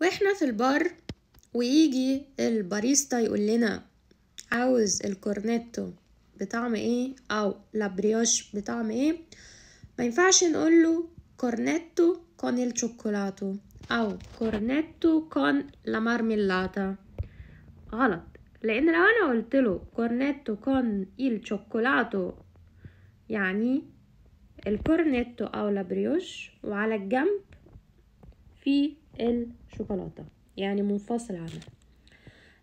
واحنا في البار ويجي الباريستا يقول لنا عاوز الكورنيتو بطعم ايه او لابريوش بطعم ايه ما ينفعش نقول له كورنيتو كون الشوكولاتو او كورنيتو كون لا مارميلاتا غلط لان لو انا قلت له كورنيتو كون الشوكولاتو يعني الكورنيتو او لابريوش وعلى الجنب في الشوكولاتة يعني منفصل عنها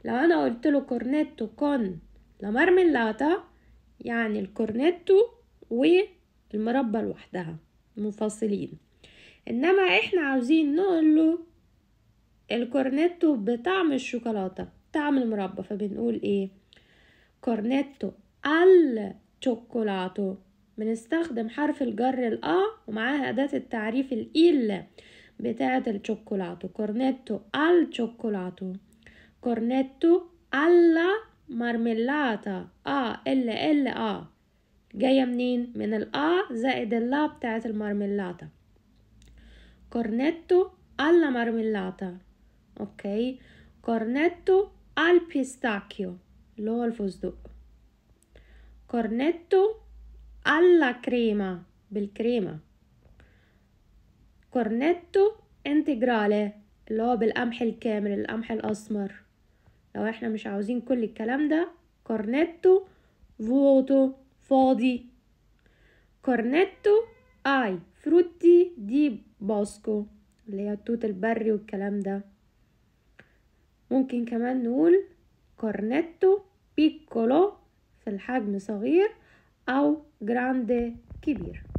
لو أنا قلت له كورنيتو كون لا مارميلاتا يعني الكورنيتو والمربى لوحدها منفصلين إنما إحنا عاوزين نقول له الكورنيتو بطعم الشوكولاتة طعم المربى فبنقول إيه كورنيتو ال شوكولاتو بنستخدم حرف الجر الأ ومعاه أداة التعريف الإل vetrate del cioccolato, cornetto al cioccolato, cornetto alla مرملاتة آ L, ال آ جاية منين؟ من الآ زائد اللا بتاعة المرملاتة cornetto alla marmellata ok cornetto al pistacchio اللي هو الفستق cornetto alla crema بالكريمه كورنيتو انتجرالي اللي هو بالقمح الكامل القمح الأسمر لو احنا مش عاوزين كل الكلام ده كورنيتو فوتو فاضي كورنيتو اي فروتي دي باسكو اللي هي التوت البري والكلام ده ممكن كمان نقول كورنيتو بيكولو في الحجم صغير أو جراندي كبير